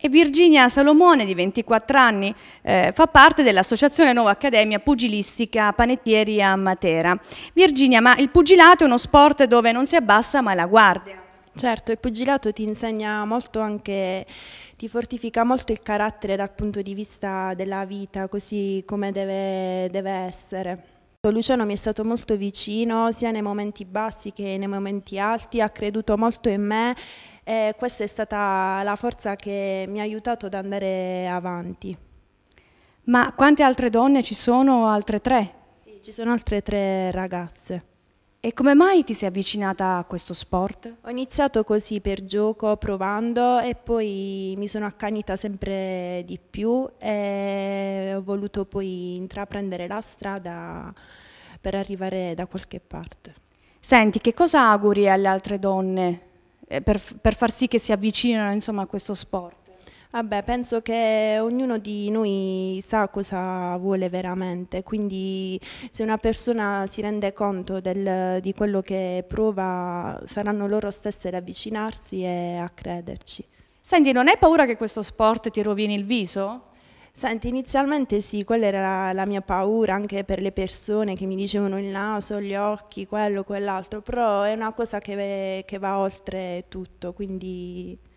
E Virginia Salomone, di 24 anni, eh, fa parte dell'Associazione Nuova Accademia Pugilistica Panettieri a Matera. Virginia, ma il pugilato è uno sport dove non si abbassa mai la guardia. Certo, il pugilato ti insegna molto anche, ti fortifica molto il carattere dal punto di vista della vita, così come deve, deve essere. Luciano mi è stato molto vicino sia nei momenti bassi che nei momenti alti, ha creduto molto in me e questa è stata la forza che mi ha aiutato ad andare avanti. Ma quante altre donne ci sono? Altre tre? Sì, ci sono altre tre ragazze. E come mai ti sei avvicinata a questo sport? Ho iniziato così per gioco, provando e poi mi sono accanita sempre di più e ho voluto poi intraprendere la strada per arrivare da qualche parte. Senti, che cosa auguri alle altre donne eh, per, per, far sì che si avvicinino insomma, a questo sport? Vabbè, penso che ognuno di noi sa cosa vuole veramente, quindi se una persona si rende conto del, di quello che prova, saranno loro stesse ad avvicinarsi e a crederci. Senti, non hai paura che questo sport ti rovini il viso? Senti, inizialmente sì, quella era la, la, mia paura anche per le persone che mi dicevano il naso, gli occhi, quello, quell'altro, però è una cosa che, che va oltre tutto, quindi